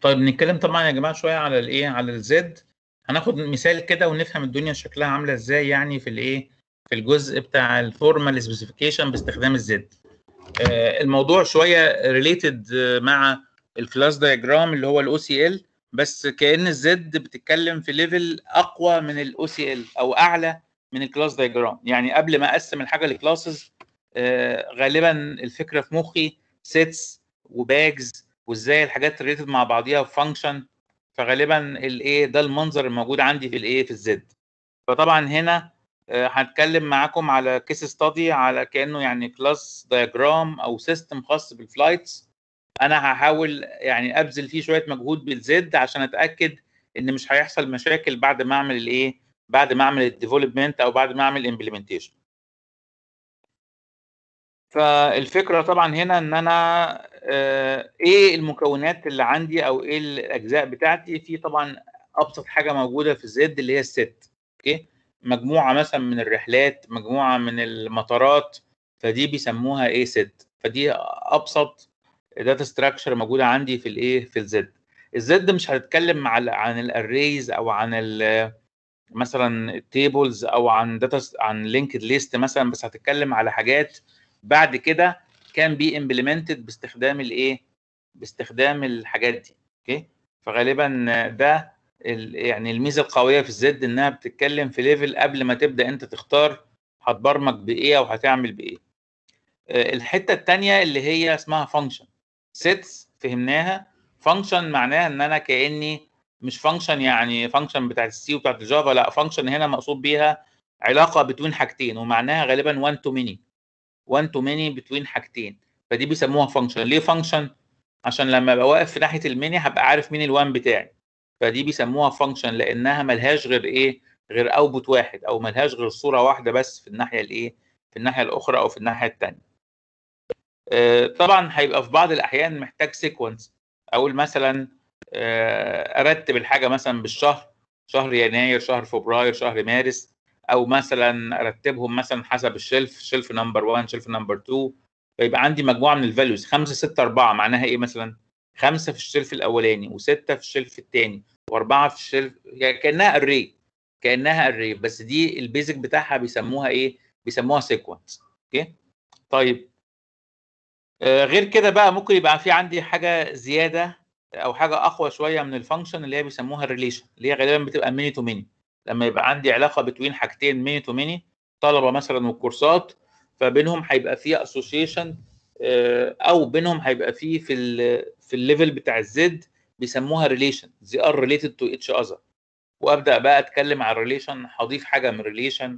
طيب نتكلم طبعا يا جماعه شويه على الايه على الزد هناخد مثال كده ونفهم الدنيا شكلها عامله ازاي يعني في الايه في الجزء بتاع الفورمال سبيسيفيكيشن باستخدام الزد آه الموضوع شويه ريليتد آه، مع الكلاس دايجرام اللي هو الاو سي ال بس كان الزد بتتكلم في ليفل اقوى من الاو سي ال او اعلى من الكلاس دايجرام يعني قبل ما اقسم الحاجه لكلاسز آه غالبا الفكره في مخي سيتس وباجز وازاي الحاجات ريليتد مع بعضيها فانكشن فغالبا الايه ده المنظر الموجود عندي في الايه في الزد فطبعا هنا هنتكلم آه، معاكم على كيس ستادي على كانه يعني كلاس دايجرام او سيستم خاص بالفلايتس انا هحاول يعني ابذل فيه شويه مجهود بالزد عشان اتاكد ان مش هيحصل مشاكل بعد ما اعمل الايه بعد ما اعمل الديفلوبمنت او بعد ما اعمل امبلمنتيشن فالفكره طبعا هنا ان انا آه، ايه المكونات اللي عندي او ايه الاجزاء بتاعتي في طبعا ابسط حاجه موجوده في الزد اللي هي الست اوكي مجموعه مثلا من الرحلات مجموعه من المطارات فدي بيسموها ايه ست فدي ابسط داتا ستراكشر موجوده عندي في الايه في الزد الزد مش هتتكلم عن الاريز او عن ال مثلا التيبلز او عن داتا عن لينكد ليست مثلا بس هتتكلم على حاجات بعد كده كان بي امبلمنتد باستخدام الايه باستخدام الحاجات دي اوكي فغالبا ده يعني الميزه القويه في الزد انها بتتكلم في ليفل قبل ما تبدا انت تختار هتبرمج بايه او هتعمل بايه آه، الحته الثانيه اللي هي اسمها فانكشن سيتس فهمناها فانكشن معناها ان انا كاني مش فانكشن يعني فانكشن بتاعت السي وبتاعت الجافا لا فانكشن هنا مقصود بيها علاقه بين حاجتين ومعناها غالبا وان تو ميني وان تو ميني بتوين حاجتين فدي بيسموها فانكشن ليه فانكشن عشان لما ابقى واقف في ناحيه الميني هبقى عارف مين الوان بتاعي فدي بيسموها فانكشن لانها ملهاش غير ايه غير اوتبوت واحد او ملهاش غير صوره واحده بس في الناحيه الايه في الناحيه الاخرى او في الناحيه الثانيه آه، طبعا هيبقى في بعض الاحيان محتاج سيكونس اقول مثلا آه، ارتب الحاجه مثلا بالشهر شهر يناير شهر فبراير شهر مارس او مثلا ارتبهم مثلا حسب الشلف شلف نمبر 1 شلف نمبر 2 فيبقى عندي مجموعه من الفاليوز 5 6 4 معناها ايه مثلا 5 في الشلف الاولاني و6 في الشلف الثاني و4 في الشلف يعني كانها اري كانها اري بس دي البيزك بتاعها بيسموها ايه بيسموها سيكونس اوكي طيب آه، غير كده بقى ممكن يبقى في عندي حاجه زياده او حاجه اقوى شويه من الفانكشن اللي هي بيسموها الريليشن اللي هي غالبا بتبقى ميني تو ميني لما يبقى عندي علاقه بين حاجتين ميني تو ميني طلبه مثلا والكورسات فبينهم هيبقى في اسوشيشن آه، او بينهم هيبقى في في في الليفل بتاع الزد بيسموها ريليشن زي ار ريليتد تو اتش اذر وابدا بقى اتكلم عن ريليشن هضيف حاجه من ريليشن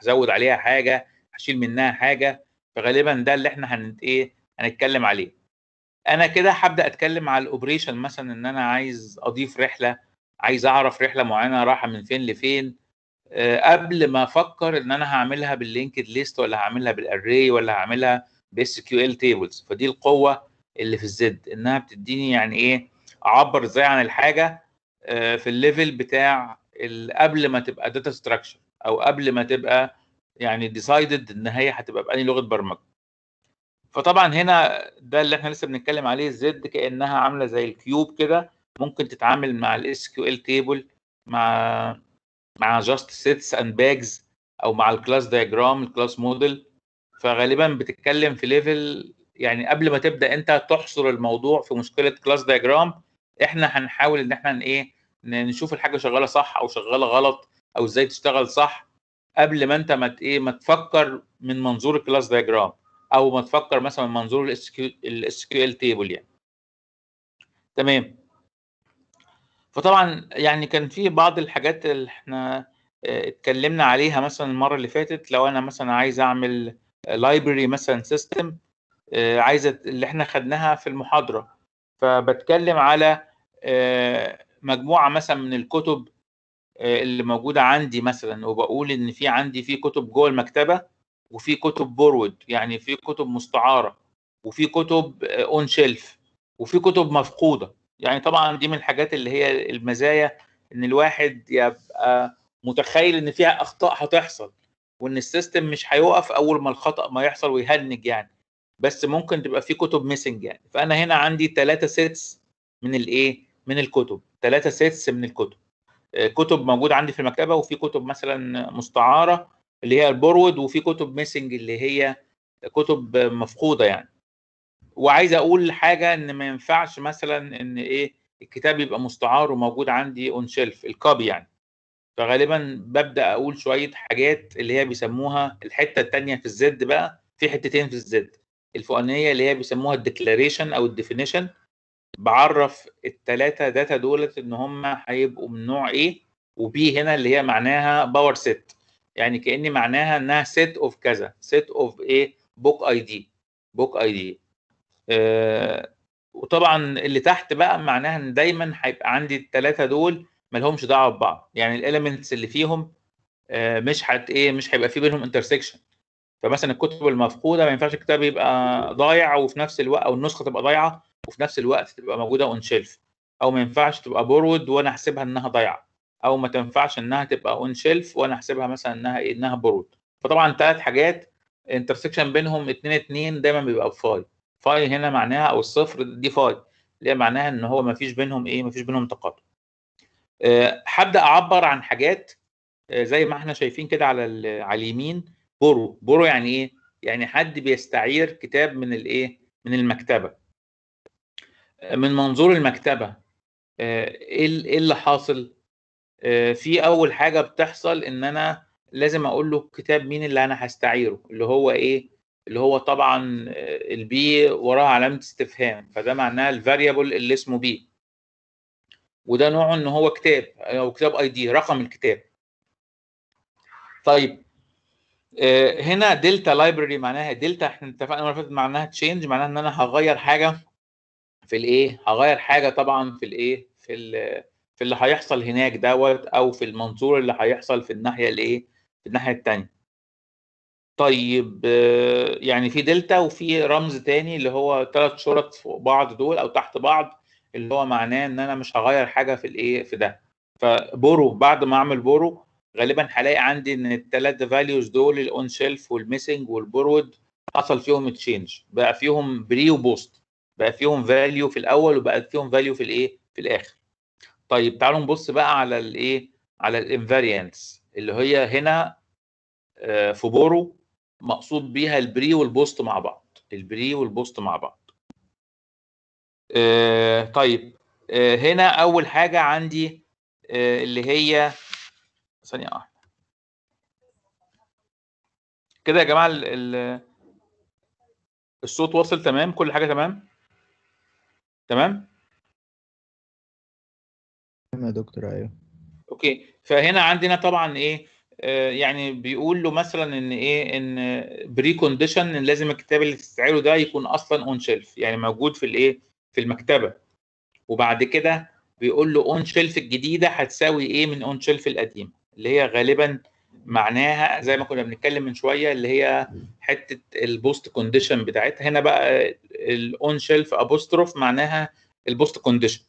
هزود عليها حاجه هشيل منها حاجه فغالبا ده اللي احنا هن ايه هنتكلم عليه انا كده هبدا اتكلم على الاوبريشن مثلا ان انا عايز اضيف رحله عايز اعرف رحله معينه رايحه من فين لفين آه، قبل ما افكر ان انا هعملها باللينكد ليست ولا هعملها بالاري ولا هعملها باس كيو ال تيبلز فدي القوه اللي في الزد انها بتديني يعني ايه اعبر ازاي عن الحاجه آه، في الليفل بتاع قبل ما تبقى داتا ستراكشر او قبل ما تبقى يعني ديسايدد ان هي هتبقى باني لغه برمجه فطبعا هنا ده اللي احنا لسه بنتكلم عليه الزد كانها عامله زي الكيوب كده ممكن تتعامل مع الاس كيو ال تيبل مع مع جاست سيتس اند باجز او مع الكلاس دايجرام الكلاس موديل فغالبا بتتكلم في ليفل يعني قبل ما تبدا انت تحصر الموضوع في مشكله كلاس دايجرام احنا هنحاول ان احنا ايه نشوف الحاجه شغاله صح او شغاله غلط او ازاي تشتغل صح قبل ما انت ما ايه ما تفكر من منظور الكلاس دايجرام او ما تفكر مثلا من منظور الاس كيو ال تيبل يعني تمام فطبعا يعني كان في بعض الحاجات اللي احنا آه، اتكلمنا عليها مثلا المره اللي فاتت لو انا مثلا عايز اعمل لايبرري مثلا سيستم آه، عايزه اللي احنا خدناها في المحاضره فبتكلم على آه، مجموعه مثلا من الكتب اللي موجوده عندي مثلا وبقول ان في عندي في كتب جوه المكتبه وفي كتب بورود يعني في كتب مستعاره وفي كتب اون شيلف وفي كتب مفقوده يعني طبعا دي من الحاجات اللي هي المزايا ان الواحد يبقى متخيل ان فيها اخطاء هتحصل وان السيستم مش هيقف اول ما الخطا ما يحصل ويهنج يعني بس ممكن تبقى في كتب ميسنج يعني فانا هنا عندي ثلاثة سيتس من الايه من الكتب ثلاثة سيتس من الكتب آه، كتب موجوده عندي في المكتبه وفي كتب مثلا مستعاره اللي هي البورود وفي كتب ميسنج اللي هي كتب مفقوده يعني وعايز اقول حاجه ان ما ينفعش مثلا ان ايه الكتاب يبقى مستعار وموجود عندي اون شيلف الكوبي يعني فغالبا ببدا اقول شويه حاجات اللي هي بيسموها الحته الثانيه في الزد بقى في حتتين في الزد الفوقانيه اللي هي بيسموها الديكلاريشن او الديفينيشن بعرف الثلاثه داتا دولت ان هم هيبقوا من نوع ايه وبي هنا اللي هي معناها باور سيت يعني كاني معناها انها سيت اوف كذا سيت اوف ايه بوك اي دي بوك اي دي آه، وطبعا اللي تحت بقى معناها ان دايما هيبقى عندي الثلاثه دول مالهمش دعوه ببعض يعني الاليمنتس اللي فيهم آه، مش هت ايه مش هيبقى في بينهم انترسكشن فمثلا الكتب المفقوده ما ينفعش الكتاب يبقى ضايع وفي نفس الوقت او النسخه تبقى ضايعه وفي نفس الوقت تبقى موجوده اون شيلف او ما ينفعش تبقى بورود وانا احسبها انها ضايعه او ما تنفعش انها تبقى اون شيلف وانا احسبها مثلا انها انها بورود فطبعا ثلاث حاجات انترسكشن بينهم اتنين اتنين دايما بيبقى بفاي فاي هنا معناها او الصفر دي فاي اللي هي معناها ان هو ما فيش بينهم ايه ما فيش بينهم تقاطع آه، هبدا اعبر عن حاجات آه، زي ما احنا شايفين كده على على اليمين برو برو يعني ايه يعني حد بيستعير كتاب من الايه من المكتبه آه، من منظور المكتبه إيه, ايه اللي حاصل في اول حاجه بتحصل ان انا لازم اقول له كتاب مين اللي انا هستعيره اللي هو ايه اللي هو طبعا البي وراها علامه استفهام فده معناها الفاريبل اللي اسمه بي وده نوعه ان هو كتاب او كتاب اي دي رقم الكتاب طيب آه، هنا دلتا لايبرري معناها دلتا احنا اتفقنا المره اللي معناها تشينج معناها ان انا هغير حاجه في الايه هغير حاجه طبعا في الايه في في اللي هيحصل هناك دوت او في المنظور اللي هيحصل في الناحيه الايه في الناحيه الثانيه طيب آه، يعني في دلتا وفي رمز تاني اللي هو ثلاث شرط فوق بعض دول او تحت بعض اللي هو معناه ان انا مش هغير حاجه في الايه في ده فبورو بعد ما اعمل بورو غالبا هلاقي عندي ان الثلاث فاليوز دول الاون شيلف والميسنج والبورود حصل فيهم تشينج بقى فيهم بري وبوست بقى فيهم فاليو في الاول وبقى فيهم فاليو في الايه في الاخر طيب تعالوا نبص بقى على الايه على الانفاريانس اللي هي هنا آه، في بورو مقصود بيها البري والبوست مع بعض البري والبوست مع بعض آه طيب آه هنا اول حاجه عندي آه اللي هي ثانيه واحده كده يا جماعه ال ال الصوت واصل تمام كل حاجه تمام تمام تمام يا دكتور ايوه اوكي فهنا عندنا طبعا ايه آه، يعني بيقول له مثلا ان ايه ان بري كونديشن ان لازم الكتاب اللي تستعيره ده يكون اصلا اون شيلف يعني موجود في الايه في المكتبه وبعد كده بيقول له اون شيلف الجديده هتساوي ايه من اون شيلف القديمه اللي هي غالبا معناها زي ما كنا بنتكلم من شويه اللي هي حته البوست كونديشن بتاعتها هنا بقى الاون شيلف ابوستروف معناها البوست كونديشن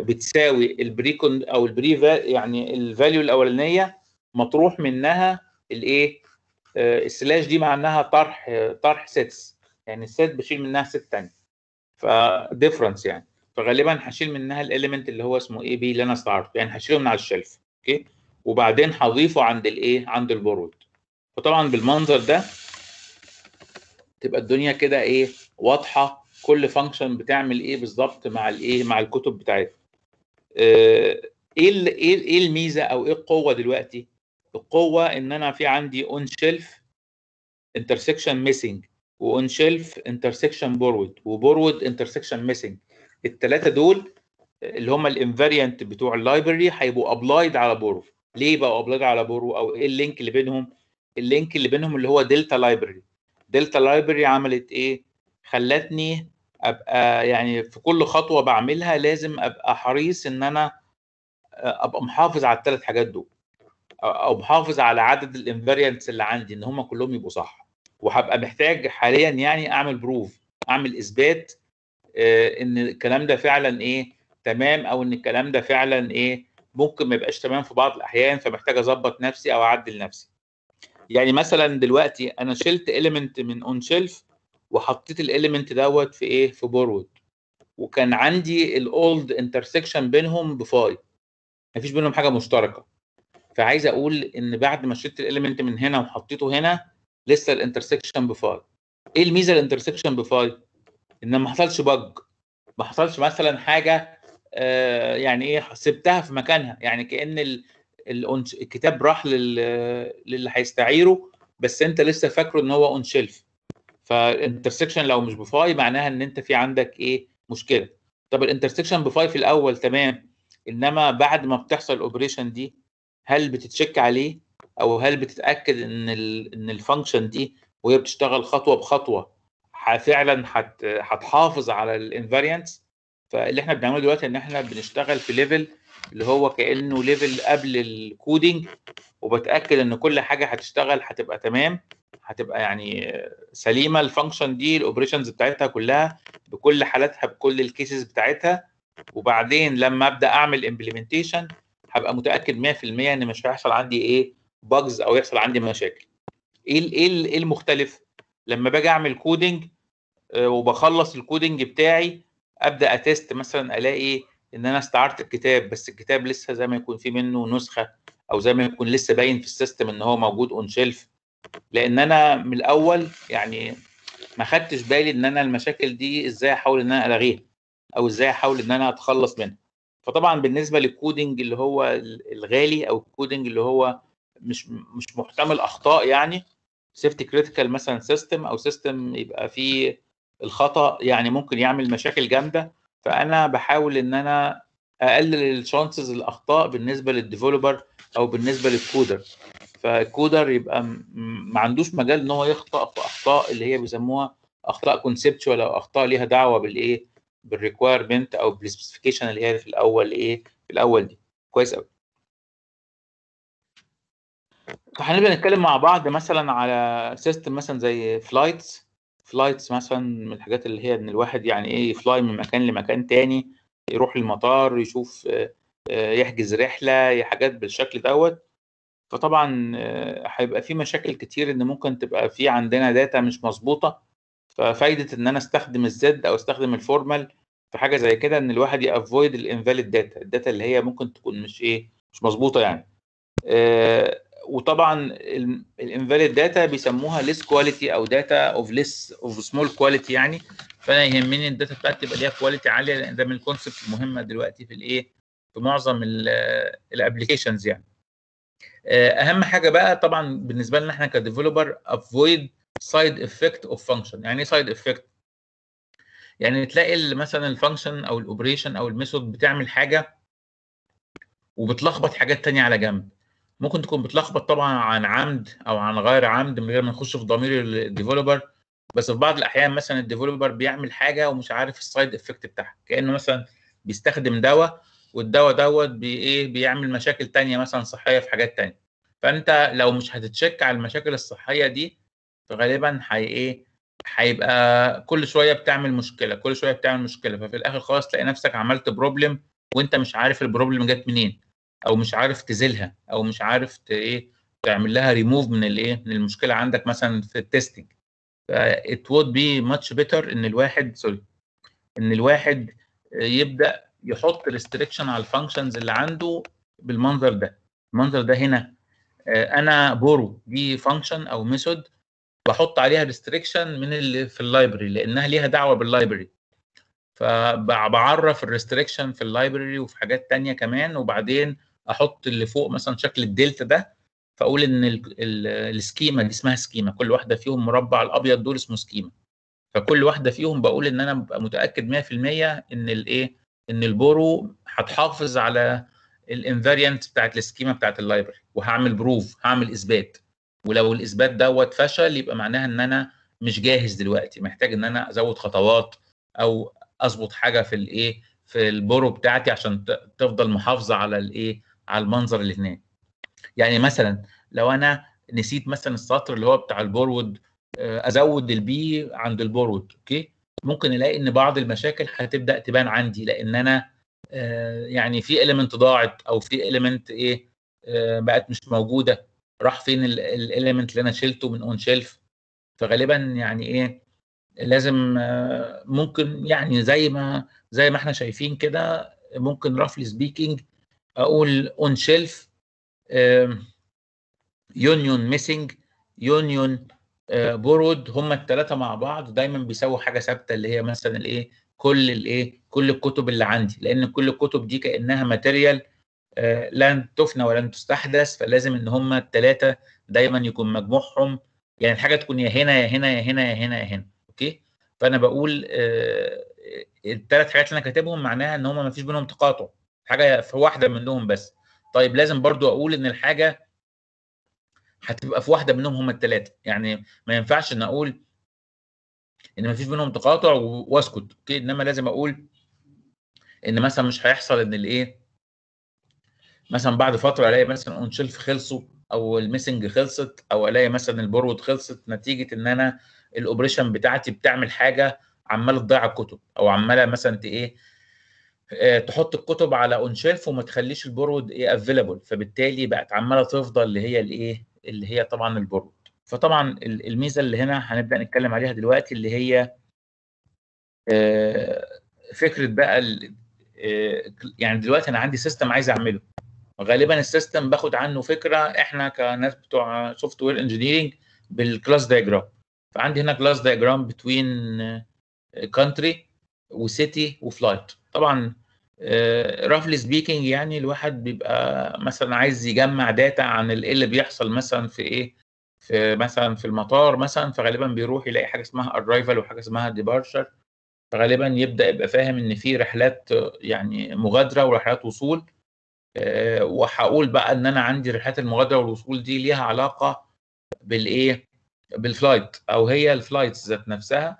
بتساوي البري او البري يعني الفاليو الاولانيه مطروح منها الايه آه، السلاش دي معناها طرح طرح سيتس يعني السيت بشيل منها ست تانية فديفرنس يعني فغالبا هشيل منها الاليمنت اللي هو اسمه ايه بي اللي انا استعرضته يعني هشيله من على الشلف اوكي وبعدين هضيفه عند الايه عند البرود فطبعا بالمنظر ده تبقى الدنيا كده ايه واضحه كل فانكشن بتعمل ايه بالظبط مع الايه مع الكتب بتاعتها آه، ايه إيه, ايه الميزه او ايه القوه دلوقتي القوه ان انا في عندي اون شيلف انترسكشن ميسنج واون شيلف انترسكشن بورود وبورود انترسكشن ميسنج الثلاثه دول اللي هم الانفاريانت بتوع اللايبرري هيبقوا ابلايد على بورو ليه بقوا ابلايد على بورو او ايه اللينك اللي بينهم اللينك اللي بينهم اللي هو دلتا لايبرري دلتا لايبرري عملت ايه خلتني ابقى يعني في كل خطوه بعملها لازم ابقى حريص ان انا ابقى محافظ على الثلاث حاجات دول او محافظ على عدد الانفيرينتس اللي عندي ان هم كلهم يبقوا صح وهبقى محتاج حاليا يعني اعمل بروف اعمل اثبات آه، ان الكلام ده فعلا ايه تمام او ان الكلام ده فعلا ايه ممكن ما يبقاش تمام في بعض الاحيان فمحتاج اظبط نفسي او اعدل نفسي يعني مثلا دلوقتي انا شلت اليمنت من اون شيلف وحطيت الاليمنت دوت في ايه في بورود وكان عندي الاولد انترسكشن بينهم بفاي مفيش بينهم حاجه مشتركه فعايز اقول ان بعد ما شلت الاليمنت من هنا وحطيته هنا لسه الانترسكشن بفاي ايه الميزه الانترسكشن بفاي ان ما حصلش بج ما حصلش مثلا حاجه آه يعني ايه سبتها في مكانها يعني كان الكتاب راح للي هيستعيره بس انت لسه فاكره ان هو اون شيلف فالانترسكشن لو مش بفاي معناها ان انت في عندك ايه مشكله طب الانترسكشن بفاي في الاول تمام انما بعد ما بتحصل الاوبريشن دي هل بتتشك عليه او هل بتتاكد ان الـ ان الفانكشن دي وهي بتشتغل خطوه بخطوه فعلا هتحافظ على الانفاريانس فاللي احنا بنعمله دلوقتي ان احنا بنشتغل في ليفل اللي هو كانه ليفل قبل الكودينج وبتاكد ان كل حاجه هتشتغل هتبقى تمام هتبقى يعني سليمه الفانكشن دي الاوبريشنز بتاعتها كلها بكل حالاتها بكل الكيسز بتاعتها وبعدين لما ابدا اعمل امبلمنتيشن هبقى متاكد 100% ان مش هيحصل عندي ايه باجز او يحصل عندي مشاكل ايه ايه ايه المختلف لما باجي اعمل كودنج آه، وبخلص الكودنج بتاعي ابدا اتست مثلا الاقي ان انا استعرت الكتاب بس الكتاب لسه زي ما يكون في منه نسخه او زي ما يكون لسه باين في السيستم ان هو موجود اون شيلف لان انا من الاول يعني ما خدتش بالي ان انا المشاكل دي ازاي احاول ان انا الغيها او ازاي احاول ان انا اتخلص منها فطبعا بالنسبه للكودنج اللي هو الغالي او الكودنج اللي هو مش مش محتمل اخطاء يعني سيفتي كريتيكال مثلا سيستم او سيستم يبقى فيه الخطا يعني ممكن يعمل مشاكل جامده فانا بحاول ان انا اقلل الشانسز الاخطاء بالنسبه للديفلوبر او بالنسبه للكودر فالكودر يبقى ما عندوش مجال ان هو يخطا في اخطاء اللي هي بيسموها اخطاء كونسبتشوال او اخطاء ليها دعوه بالايه بالريكويرمنت او بالسبيسيفيكيشن اللي هي في الاول ايه في الاول دي كويس قوي فهنبدا نتكلم مع بعض مثلا على سيستم مثلا زي فلايتس فلايتس مثلا من الحاجات اللي هي ان الواحد يعني ايه يفلاي من مكان لمكان تاني يروح المطار يشوف آه، آه، يحجز رحله حاجات بالشكل دوت فطبعا آه، هيبقى في مشاكل كتير ان ممكن تبقى في عندنا داتا مش مظبوطه ففايده ان انا استخدم الزد او استخدم الفورمال في حاجه زي كده ان الواحد يافويد الانفاليد داتا الداتا اللي هي ممكن تكون مش ايه مش مظبوطه يعني آه وطبعا الانفاليد داتا بيسموها ليس كواليتي او داتا اوف ليس اوف سمول كواليتي يعني فانا يهمني الداتا بتاعتي تبقى ليها كواليتي عاليه لان ده من الكونسبت المهمه دلوقتي في الايه في معظم الابلكيشنز يعني آه، اهم حاجه بقى طبعا بالنسبه لنا احنا كديفلوبر افويد سايد افكت اوف فانكشن يعني ايه سايد افكت يعني تلاقي مثلا الفانكشن او الاوبريشن او الميثود بتعمل حاجه وبتلخبط حاجات تانية على جنب ممكن تكون بتلخبط طبعا عن عمد او عن غير عمد من غير ما نخش في ضمير الديفلوبر بس في بعض الاحيان مثلا الديفلوبر بيعمل حاجه ومش عارف السايد افكت بتاعها كانه مثلا بيستخدم دواء والدواء دوت بي ايه بيعمل مشاكل تانية مثلا صحيه في حاجات تانية فانت لو مش هتتشك على المشاكل الصحيه دي فغالبا هي ايه هيبقى كل شويه بتعمل مشكله كل شويه بتعمل مشكله ففي الاخر خالص تلاقي نفسك عملت بروبلم وانت مش عارف البروبلم جت منين او مش عارف تزيلها او مش عارف ايه تعمل لها ريموف من الايه من المشكله عندك مثلا في التستنج ات وود بي ماتش بيتر ان الواحد سوري ان الواحد يبدا يحط ريستريكشن على الفانكشنز اللي عنده بالمنظر ده المنظر ده هنا آه، انا بورو دي فانكشن او ميثود بحط عليها ريستريكشن من اللي في اللايبرري لانها ليها دعوه باللايبرري فبعرف الريستريكشن في اللايبرري وفي حاجات تانية كمان وبعدين احط اللي فوق مثلا شكل الدلتا ده فاقول ان السكيما دي اسمها سكيما كل واحده فيهم مربع الابيض دول اسمه سكيما فكل واحده فيهم بقول ان انا ببقى متاكد 100% ان الايه ان البورو هتحافظ على الانفاريانت بتاعت السكيما بتاعت اللايبرري وهعمل بروف هعمل اثبات ولو الاثبات دوت فشل يبقى معناها ان انا مش جاهز دلوقتي محتاج ان انا ازود خطوات او اظبط حاجه في الايه في البرو بتاعتي عشان تفضل محافظه على الايه على المنظر اللي هناك يعني مثلا لو انا نسيت مثلا السطر اللي هو بتاع البورود آه، ازود البي عند البورود اوكي ممكن الاقي ان بعض المشاكل هتبدا تبان عندي لان انا آه، يعني في اليمنت ضاعت او في اليمنت ايه آه، بقت مش موجوده راح فين الاليمنت اللي انا شلته من اون شيلف فغالبا يعني ايه لازم آه، ممكن يعني زي ما زي ما احنا شايفين كده ممكن رافلي سبيكينج اقول اون شيلف يونيون ميسنج يونيون بورود هما الثلاثه مع بعض دايما بيساووا حاجه ثابته اللي هي مثلا الايه كل الايه كل الكتب اللي عندي لان كل الكتب دي كانها ماتيريال آه، لن تفنى ولن تستحدث فلازم ان هم الثلاثه دايما يكون مجموعهم يعني الحاجه تكون يا هنا يا هنا يا هنا يا هنا يا هنا اوكي فانا بقول آه، آه، الثلاث حاجات اللي انا كاتبهم معناها ان هم ما فيش بينهم تقاطع حاجه في واحده منهم بس طيب لازم برضو اقول ان الحاجه هتبقى في واحده منهم هم الثلاثه يعني ما ينفعش ان اقول ان ما فيش بينهم تقاطع واسكت اوكي انما لازم اقول ان مثلا مش هيحصل ان الايه مثلا بعد فتره الاقي مثلا اون شيلف خلصوا او الميسنج خلصت او الاقي مثلا البورود خلصت نتيجه ان انا الاوبريشن بتاعتي بتعمل حاجه عماله تضيع الكتب او عماله مثلا ايه آه، تحط الكتب على اون شيلف وما تخليش البرود ايه افيلابل فبالتالي بقت عماله تفضل اللي هي الايه اللي هي طبعا البرود فطبعا الميزه اللي هنا هنبدا نتكلم عليها دلوقتي اللي هي آه، فكره بقى آه، يعني دلوقتي انا عندي سيستم عايز اعمله غالبا السيستم باخد عنه فكره احنا كناس بتوع سوفت وير انجينيرنج بالكلاس دايجرام فعندي هنا كلاس دايجرام بتوين كونتري وسيتي وفلايت طبعا رافلي آه، سبيكينج يعني الواحد بيبقى مثلا عايز يجمع داتا عن ايه اللي بيحصل مثلا في ايه في مثلا في المطار مثلا فغالبا بيروح يلاقي حاجه اسمها ارايفل وحاجه اسمها ديبارشر فغالبا يبدا يبقى فاهم ان في رحلات آه، يعني مغادره ورحلات وصول آه، وهقول بقى ان انا عندي رحلات المغادره والوصول دي ليها علاقه بالايه بالفلايت او هي الفلايتس ذات نفسها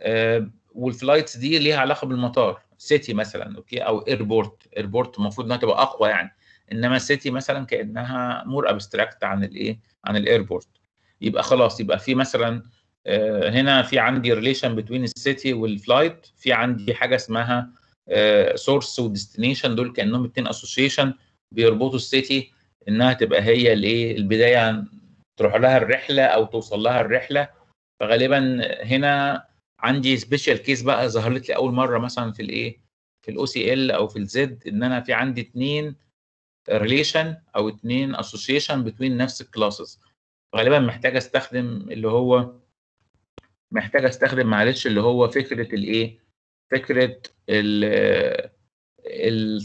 آه، والفلايتس دي ليها علاقه بالمطار سيتي مثلا اوكي او ايربورت ايربورت المفروض انها تبقى اقوى يعني انما سيتي مثلا كانها مور ابستراكت عن الايه عن الايربورت يبقى خلاص يبقى في مثلا آه، هنا في عندي ريليشن بتوين السيتي والفلايت في عندي حاجه اسمها سورس وديستنيشن دول كانهم اتنين اسوشيشن بيربطوا السيتي انها تبقى هي الايه البدايه تروح لها الرحله او توصل لها الرحله فغالبا هنا عندي سبيشال كيس بقى ظهرت لي اول مره مثلا في الايه في الاو سي ال او في الزد ان انا في عندي اتنين ريليشن او اتنين اسوشيشن بتوين نفس الكلاسز غالبا محتاج استخدم اللي هو محتاج استخدم معلش اللي هو فكره الايه فكره ال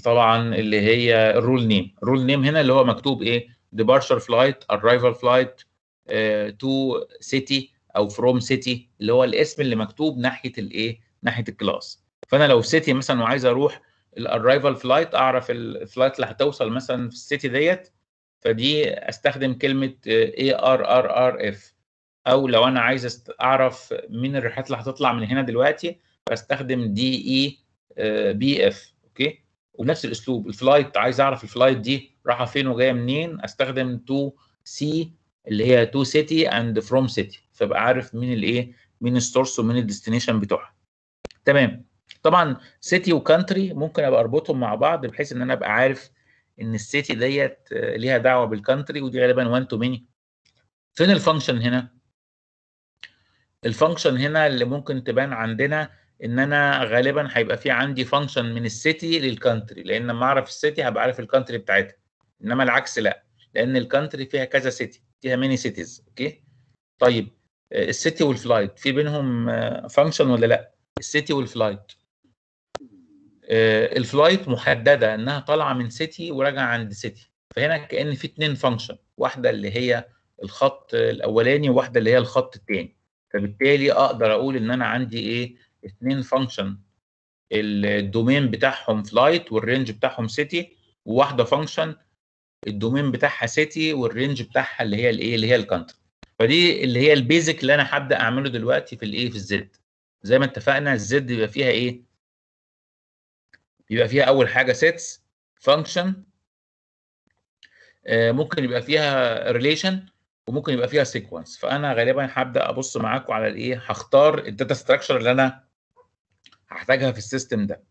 طبعا اللي هي الرول نيم الرول نيم هنا اللي هو مكتوب ايه ديبارشر فلايت ارايفل فلايت تو سيتي او فروم سيتي اللي هو الاسم اللي مكتوب ناحيه الايه ناحيه الكلاس فانا لو سيتي مثلا وعايز اروح الارايفل فلايت اعرف الفلايت اللي هتوصل مثلا في السيتي ديت فدي استخدم كلمه اي ار ار ار اف او لو انا عايز اعرف مين الرحلات اللي هتطلع من هنا دلوقتي بستخدم دي e، اي آه، بي اف اوكي ونفس الاسلوب الفلايت عايز اعرف الفلايت دي رايحه فين وجايه منين استخدم تو سي اللي هي تو سيتي اند فروم سيتي فابقى عارف مين الايه مين السورس ومين الديستنيشن بتوعها تمام طبعا سيتي وكانتري ممكن ابقى اربطهم مع بعض بحيث ان انا ابقى عارف ان السيتي ديت آه، ليها دعوه بالكانتري ودي غالبا 1 تو ميني فين الفانكشن هنا الفانكشن هنا اللي ممكن تبان عندنا ان انا غالبا هيبقى في عندي فانكشن من السيتي للكانتري لان لما اعرف السيتي هبقى عارف الكانتري بتاعتها انما العكس لا لان الكانتري فيها كذا سيتي فيها ميني سيتيز اوكي طيب آه، السيتي والفلايت في بينهم فانكشن آه، ولا لا السيتي والفلايت الفلايت محدده انها طالعه من سيتي وراجعه عند سيتي فهنا كان في اتنين فانكشن واحده اللي هي الخط الاولاني وواحده اللي هي الخط الثاني فبالتالي اقدر اقول ان انا عندي ايه اثنين فانكشن الدومين بتاعهم فلايت والرينج بتاعهم سيتي وواحده فانكشن الدومين بتاعها سيتي والرينج بتاعها اللي هي الايه اللي هي الكانتري فدي اللي هي البيزك اللي انا هبدا اعمله دلوقتي في الايه في الزد زي ما اتفقنا الزد بيبقى فيها ايه بيبقى فيها اول حاجه سيتس فانكشن آه، ممكن يبقى فيها ريليشن وممكن يبقى فيها سيكونس فانا غالبا هبدا ابص معاكم على الايه هختار الداتا ستراكشر اللي انا هحتاجها في السيستم ده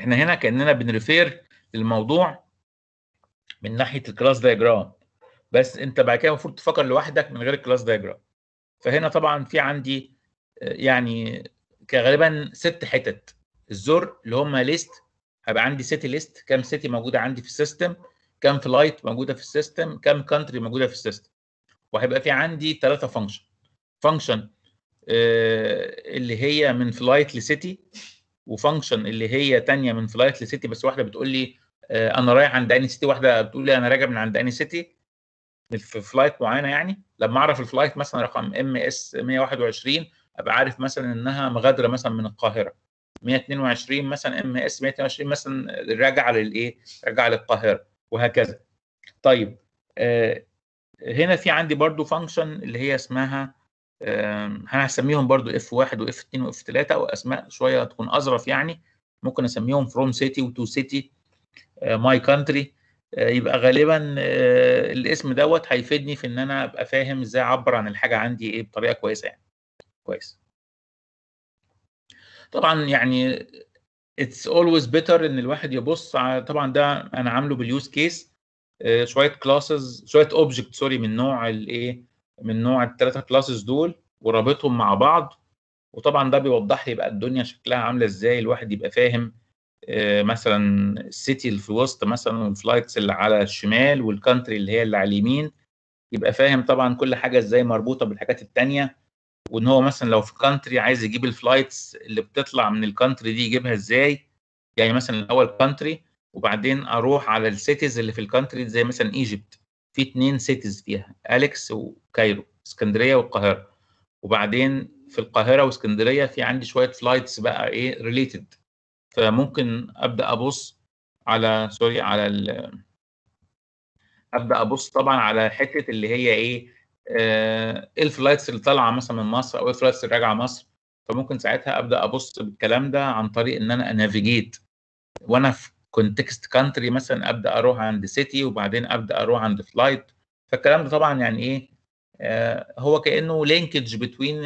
احنا هنا كاننا بنريفير للموضوع من ناحيه الكلاس دايجرام بس انت بعد كده المفروض تفكر لوحدك من غير الكلاس دايجرام فهنا طبعا في عندي آه، يعني غالبا ست حتت الزر اللي هم ليست هيبقى عندي سيتي ليست كام سيتي موجوده عندي في السيستم كام فلايت موجوده في السيستم كام كانتري موجوده في السيستم وهيبقى في عندي ثلاثه فانكشن فانكشن آه، اللي هي من فلايت لسيتي وفانكشن اللي هي تانية من فلايت لسيتي بس واحده بتقول لي آه، انا رايح عند اني سيتي واحده بتقول لي انا راجع من عند اني سيتي في فلايت معينه يعني لما اعرف الفلايت مثلا رقم ام اس 121 ابقى عارف مثلا انها مغادره مثلا من القاهره 122 مثلا ام اس 122 مثلا راجعه للايه؟ راجعه للقاهره وهكذا. طيب آه هنا في عندي برضو فانكشن اللي هي اسمها هسميهم برضو اف 1 واف 2 واف 3 واسماء شويه تكون اظرف يعني ممكن اسميهم فروم سيتي وتو سيتي ماي كانتري يبقى غالبا آه، الاسم دوت هيفيدني في ان انا ابقى فاهم ازاي اعبر عن الحاجه عندي ايه بطريقه كويسه يعني كويس طبعا يعني اتس اولويز بيتر ان الواحد يبص على طبعا ده انا عامله باليوز كيس آه، شويه كلاسز شويه اوبجكت سوري من نوع الايه من نوع الثلاثه كلاسز دول ورابطهم مع بعض وطبعا ده بيوضح لي بقى الدنيا شكلها عامله ازاي الواحد يبقى فاهم آه، مثلا السيتي اللي في الوسط مثلا والفلايتس اللي على الشمال والكانتري اللي هي اللي على اليمين يبقى فاهم طبعا كل حاجه ازاي مربوطه بالحاجات التانيه وان هو مثلا لو في كانتري عايز يجيب الفلايتس اللي بتطلع من الكانتري دي يجيبها ازاي يعني مثلا الاول كانتري وبعدين اروح على السيتيز اللي في الكانتري زي مثلا ايجيبت في اتنين سيتيز فيها اليكس وكايرو اسكندريه والقاهره وبعدين في القاهره واسكندريه في عندي شويه فلايتس بقى ايه ريليتد فممكن ابدا ابص على سوري على ال... ابدا ابص طبعا على حته اللي هي ايه آه، ايه الفلايتس اللي طالعه مثلا من مصر او الفلايتس اللي راجعه مصر فممكن ساعتها ابدا ابص بالكلام ده عن طريق ان انا انافيجيت وانا في كونتكست كانتري مثلا ابدا اروح عند سيتي وبعدين ابدا اروح عند فلايت فالكلام ده طبعا يعني ايه آه، هو كانه لينكج بتوين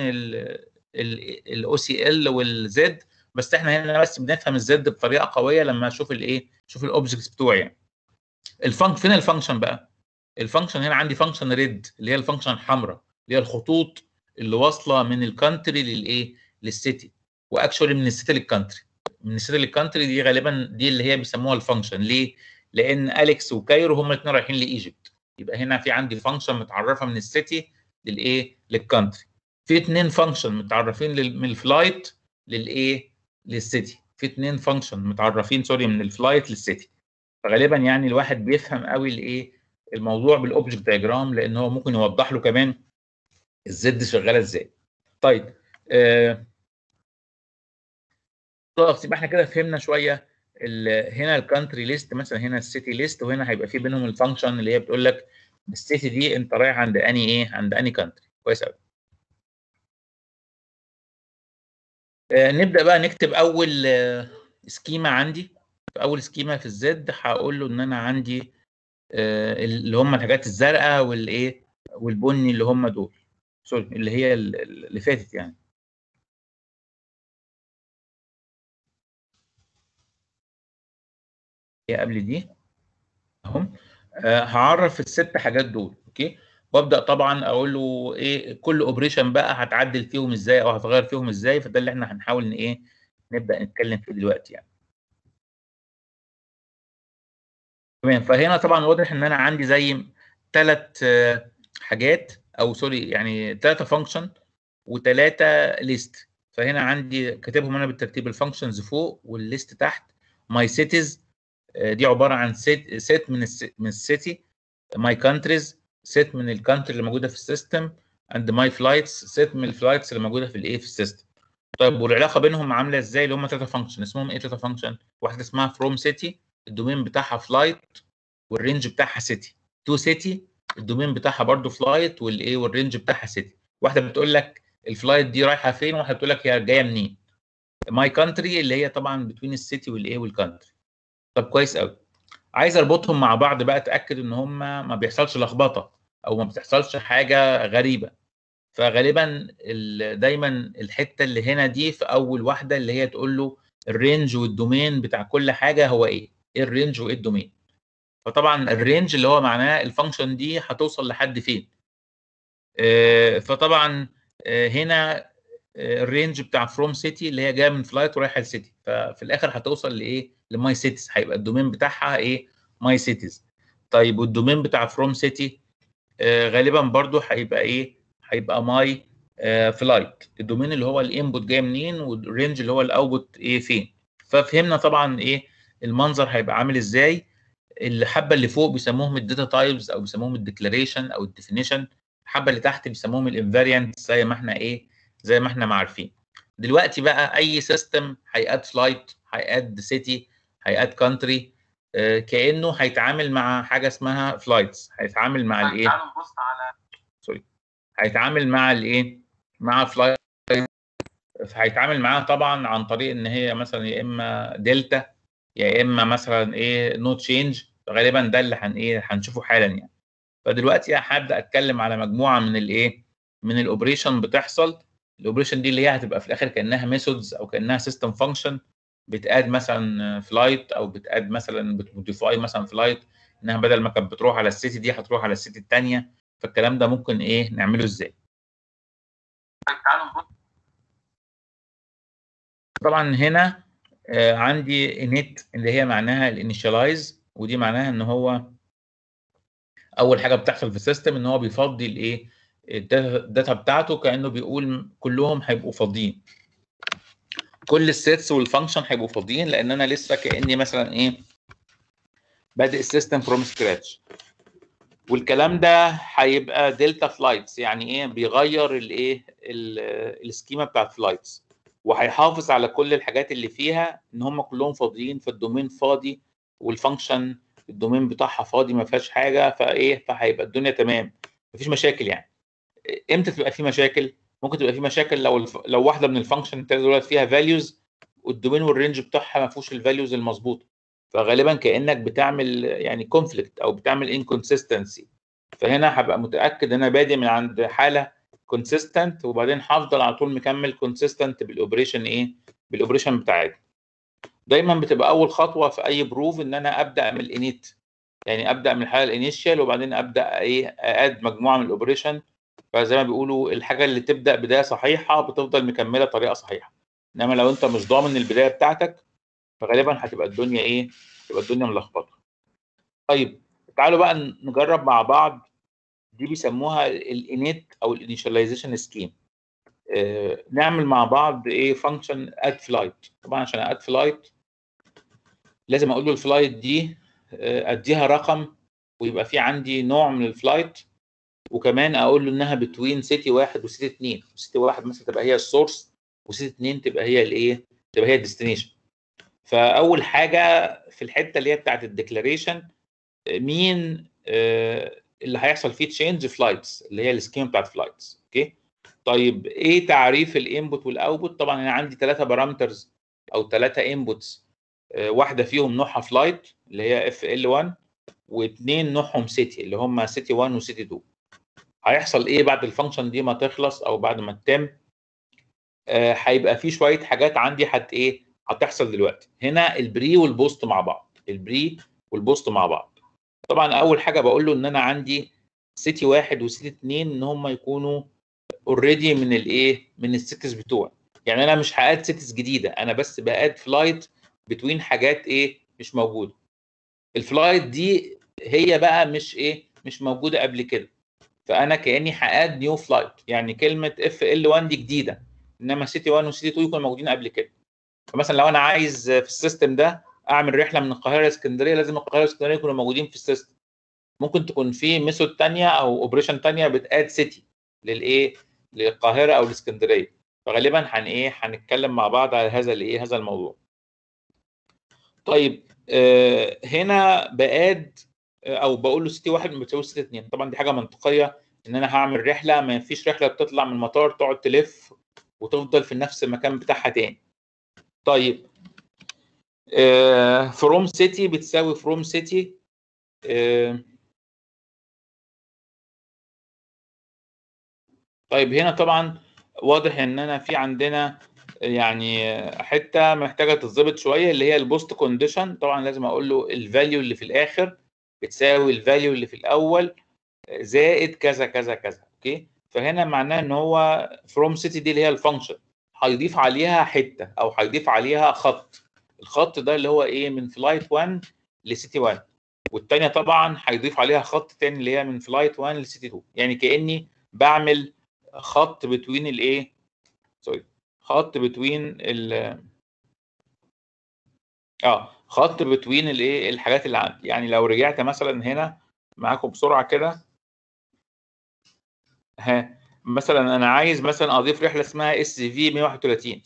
الاو سي ال والزد بس احنا هنا بس بنفهم الزد بطريقه قويه لما اشوف الايه شوف الاوبجكتس بتوعي يعني الفانك فين الفانكشن بقى الفانكشن هنا عندي فانكشن ريد اللي هي الفانكشن الحمراء اللي هي الخطوط اللي واصله من الكانتري للايه للسيتي واكشولي من السيتي للكانتري من السيتي للكانتري دي غالبا دي اللي هي بيسموها الفانكشن ليه؟ لان اليكس وكايرو هم الاثنين رايحين لايجيبت يبقى هنا في عندي فانكشن متعرفه من السيتي للايه؟ للكانتري في اثنين فانكشن متعرفين من الفلايت للايه؟ للسيتي في اثنين فانكشن متعرفين سوري من الفلايت للسيتي فغالبا يعني الواحد بيفهم قوي الايه؟ الموضوع بالاوبجكت دايجرام لان هو ممكن يوضح له كمان الزد شغاله ازاي. طيب آه خلاص طيب، يبقى احنا كده فهمنا شويه هنا الكانتري ليست مثلا هنا السيتي ليست وهنا هيبقى في بينهم الفانكشن اللي هي بتقول لك السيتي دي انت رايح عند اني ايه عند اني كونتري كويس قوي آه، نبدا بقى نكتب اول سكيما آه، عندي اول سكيما في الزد هقول له ان انا عندي آه، اللي هم الحاجات الزرقاء والايه والبني اللي هم دول سوري اللي هي اللي فاتت يعني هي ايه قبل دي اهم آه، هعرف الست حاجات دول اوكي وابدا طبعا اقول له ايه كل اوبريشن بقى هتعدل فيهم ازاي او هتغير فيهم ازاي فده اللي احنا هنحاول ان ايه نبدا نتكلم فيه دلوقتي يعني تمام فهنا طبعا واضح ان انا عندي زي ثلاث آه، حاجات او سوري يعني ثلاثه فانكشن وثلاثه ليست فهنا عندي كاتبهم انا بالترتيب الفانكشنز فوق والليست تحت ماي سيتيز آه، دي عباره عن سيت سيت من من السيتي ماي كانتريز سيت من الكانتري اللي موجوده في السيستم اند ماي فلايتس سيت من الفلايتس اللي موجوده في الايه في السيستم طيب والعلاقه بينهم عامله ازاي اللي هم ثلاثه فانكشن اسمهم ايه ثلاثه فانكشن واحده اسمها فروم سيتي الدومين بتاعها فلايت والرينج بتاعها سيتي تو سيتي الدومين بتاعها برضو فلايت والايه والرينج بتاعها سيتي واحده بتقول لك الفلايت دي رايحه فين وواحده بتقول لك هي جايه منين ماي كانتري اللي هي طبعا بتوين السيتي والايه والكانتري طب كويس قوي عايز اربطهم مع بعض بقى اتاكد ان هم ما بيحصلش لخبطه او ما بتحصلش حاجه غريبه فغالبا دايما الحته اللي هنا دي في اول واحده اللي هي تقول له الرينج والدومين بتاع كل حاجه هو ايه ايه الرينج وايه الدومين فطبعا الرينج اللي هو معناه الفانكشن دي هتوصل لحد فين آه، فطبعا آه، هنا آه، الرينج بتاع فروم سيتي اللي هي جايه من فلايت ورايحه لسيتي ففي الاخر هتوصل لايه لماي سيتيز هيبقى الدومين بتاعها ايه ماي سيتيز طيب والدومين بتاع فروم سيتي آه، غالبا برضو هيبقى ايه هيبقى ماي فلايت الدومين اللي هو الانبوت جاي منين والرينج اللي هو الاوتبوت ايه فين ففهمنا طبعا ايه المنظر هيبقى عامل ازاي الحبه اللي فوق بيسموهم الداتا تايبز او بيسموهم الديكلاريشن او الديفينيشن الحبه اللي تحت بيسموهم الانفاريانت زي ما احنا ايه زي ما احنا عارفين دلوقتي بقى اي سيستم هيأد فلايت هيأد سيتي هيأد كونتري كانه هيتعامل مع حاجه اسمها فلايتس هيتعامل مع الايه تعالوا نبص على سوري هيتعامل مع الايه مع فلايت هيتعامل معاها طبعا عن طريق ان هي مثلا يا اما دلتا يا اما مثلا ايه نو تشينج غالبا ده اللي هن ايه هنشوفه حالا يعني فدلوقتي هبدا اتكلم على مجموعه من الايه من الاوبريشن بتحصل الاوبريشن دي اللي هي هتبقى في الاخر كانها ميثودز او كانها سيستم فانكشن بتاد مثلا فلايت او بتاد مثلا بتموديفاي مثلا فلايت انها بدل ما كانت بتروح على السيتي دي هتروح على السيتي الثانيه فالكلام ده ممكن ايه نعمله ازاي طبعا هنا آه، عندي انيت اللي هي معناها الانيشاليز ودي معناها ان هو اول حاجه بتحصل في السيستم ان هو بيفضي الايه الداتا بتاعته كانه بيقول كلهم هيبقوا فاضيين كل السيتس والفانكشن هيبقوا فاضيين لان انا لسه كاني مثلا ايه بادئ السيستم فروم سكراتش والكلام ده هيبقى دلتا فلايتس يعني ايه بيغير الايه السكيما بتاعت فلايتس وهيحافظ على كل الحاجات اللي فيها ان هم كلهم فاضيين فالدومين فاضي والفانكشن الدومين بتاعها فاضي ما فيهاش حاجه فايه فهيبقى الدنيا تمام مفيش مشاكل يعني امتى تبقى في مشاكل ممكن تبقى في مشاكل لو الف... لو واحده من الفانكشن انت دلوقتي فيها فاليوز والدومين والرينج بتاعها ما فيهوش الفاليوز المظبوطه فغالبا كانك بتعمل يعني كونفليكت او بتعمل انكونسستنسي فهنا هبقى متاكد ان انا بادئ من عند حاله كونسيستنت وبعدين هفضل على طول مكمل كونسيستنت بالاوبريشن ايه بالاوبريشن بتاعتي دايما بتبقى اول خطوه في اي بروف ان انا ابدا من الانيت يعني ابدا من الحاله الانيشال وبعدين ابدا ايه اد مجموعه من الاوبريشن فزي ما بيقولوا الحاجه اللي تبدا بدايه صحيحه بتفضل مكمله طريقه صحيحه انما لو انت مش ضامن البدايه بتاعتك فغالبا هتبقى الدنيا ايه هتبقى الدنيا ملخبطه طيب تعالوا بقى نجرب مع بعض دي بيسموها الانيت او الانيشاليزيشن آه، سكيم نعمل مع بعض ايه فانكشن اد فلايت طبعا عشان اد فلايت لازم اقول له الفلايت دي آه، اديها رقم ويبقى في عندي نوع من الفلايت وكمان اقول له انها بتوين سيتي واحد وسيتي اتنين سيتي واحد مثلا تبقى هي السورس وسيتي اتنين تبقى هي الايه؟ تبقى هي الديستنيشن فاول حاجه في الحته اللي هي بتاعت الديكلاريشن مين آه، اللي هيحصل فيه تشينج فلايتس اللي هي السكيم بتاعت فلايتس اوكي طيب ايه تعريف الانبوت والاوتبوت طبعا انا عندي ثلاثه بارامترز او ثلاثه انبوتس آه، واحده فيهم نوعها فلايت اللي هي اف ال 1 واثنين نوعهم سيتي اللي هم سيتي 1 وسيتي 2 هيحصل ايه بعد الفانكشن دي ما تخلص او بعد ما تتم آه، هيبقى في شويه حاجات عندي حت ايه هتحصل دلوقتي هنا البري والبوست مع بعض البري والبوست مع بعض طبعا اول حاجه بقول له ان انا عندي سيتي واحد وسيتي اتنين ان هم يكونوا اوريدي من الايه من السيتس بتوعي يعني انا مش هاد سيتيز جديده انا بس باد فلايت بتوين حاجات ايه مش موجوده الفلايت دي هي بقى مش ايه مش موجوده قبل كده فانا كاني هاد نيو فلايت يعني كلمه اف ال 1 دي جديده انما سيتي 1 وسيتي 2 يكونوا موجودين قبل كده فمثلا لو انا عايز في السيستم ده اعمل رحله من القاهره لاسكندريه لازم القاهره لاسكندريه يكونوا موجودين في السيستم ممكن تكون في ميثود ثانيه او اوبريشن ثانيه بتاد سيتي للايه للقاهره او الاسكندريه فغالبا هن ايه هنتكلم مع بعض على هذا الايه هذا الموضوع طيب آه هنا باد او بقول له سيتي واحد ما بتساويش سيتي اتنين طبعا دي حاجه منطقيه ان انا هعمل رحله ما فيش رحله بتطلع من المطار تقعد تلف وتفضل في نفس المكان بتاعها تاني طيب آه، فروم سيتي بتساوي فروم سيتي آه، طيب هنا طبعا واضح ان انا في عندنا يعني حته محتاجه تتظبط شويه اللي هي البوست كونديشن طبعا لازم اقول له الفاليو اللي في الاخر بتساوي الفاليو اللي في الاول زائد كذا كذا كذا اوكي فهنا معناه ان هو فروم سيتي دي اللي هي الفانكشن هيضيف عليها حته او هيضيف عليها خط الخط ده اللي هو ايه من فلايت 1 لسيتي 1 والثانيه طبعا هيضيف عليها خط تاني اللي هي من فلايت 1 لسيتي 2 يعني كاني بعمل خط بتوين الايه سوري خط بتوين ال اه خط بتوين الايه الحاجات اللي عندي يعني لو رجعت مثلا هنا معاكم بسرعه كده ها مثلا انا عايز مثلا اضيف رحله اسمها اس في 131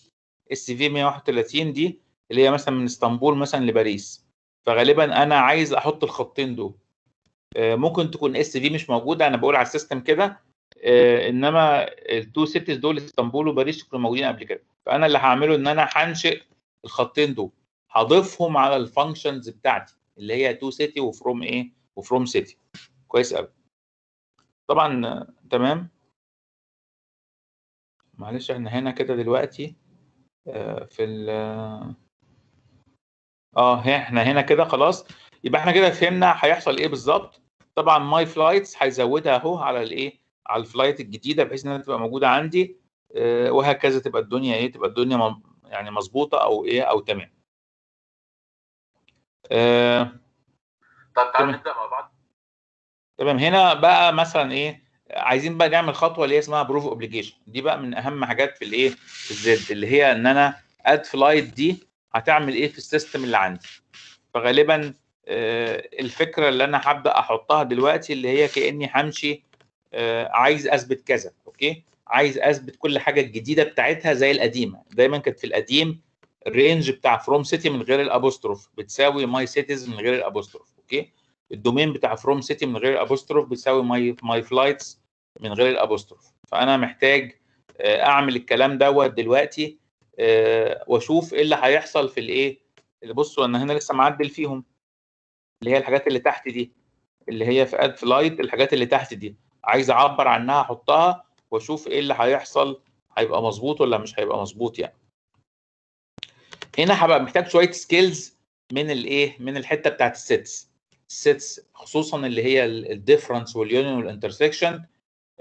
اس في 131 دي اللي هي مثلا من اسطنبول مثلا لباريس فغالبا انا عايز احط الخطين دول آه، ممكن تكون اس في مش موجوده انا بقول على السيستم كده آه، انما التو سيتيز دول اسطنبول وباريس كانوا موجودين قبل كده فانا اللي هعمله ان انا هنشئ الخطين دول هضيفهم على الفانكشنز بتاعتي اللي هي تو سيتي وفروم ايه وفروم سيتي كويس قوي طبعا تمام معلش احنا هنا كده دلوقتي آه، في ال اه, آه، احنا هنا كده خلاص يبقى احنا كده فهمنا هيحصل ايه بالظبط طبعا ماي فلايتس هيزودها اهو على الايه على الفلايت الجديده بحيث انها تبقى موجوده عندي آه، وهكذا تبقى الدنيا ايه تبقى الدنيا يعني مظبوطه او ايه او تمام آه، طب تعال نبدا مع بعض تمام هنا بقى مثلا ايه عايزين بقى نعمل خطوه اللي هي اسمها بروف اوبليجيشن دي بقى من اهم حاجات في الايه في الزد اللي هي ان انا اد فلايت دي هتعمل ايه في السيستم اللي عندي فغالبا آه، الفكره اللي انا هبدا احطها دلوقتي اللي هي كاني همشي آه، عايز اثبت كذا اوكي عايز اثبت كل حاجه الجديده بتاعتها زي القديمه دايما كانت في القديم الرينج بتاع فروم سيتي من غير الابوستروف بتساوي ماي سيتيز من غير الابوستروف اوكي الدومين بتاع فروم سيتي من غير الابوستروف بتساوي ماي ماي فلايتس من غير الابوستروف فانا محتاج آه، اعمل الكلام دوت دلوقتي آه، واشوف ايه اللي هيحصل في الايه اللي بصوا انا هنا لسه معدل فيهم اللي هي الحاجات اللي تحت دي اللي هي في اد فلايت الحاجات اللي تحت دي عايز اعبر عنها احطها واشوف ايه اللي هيحصل هيبقى مظبوط ولا مش هيبقى مظبوط يعني هنا هبقى محتاج شويه سكيلز من الايه من الحته بتاعت السيتس السيتس خصوصا اللي هي الديفرنس واليونيون والانترسكشن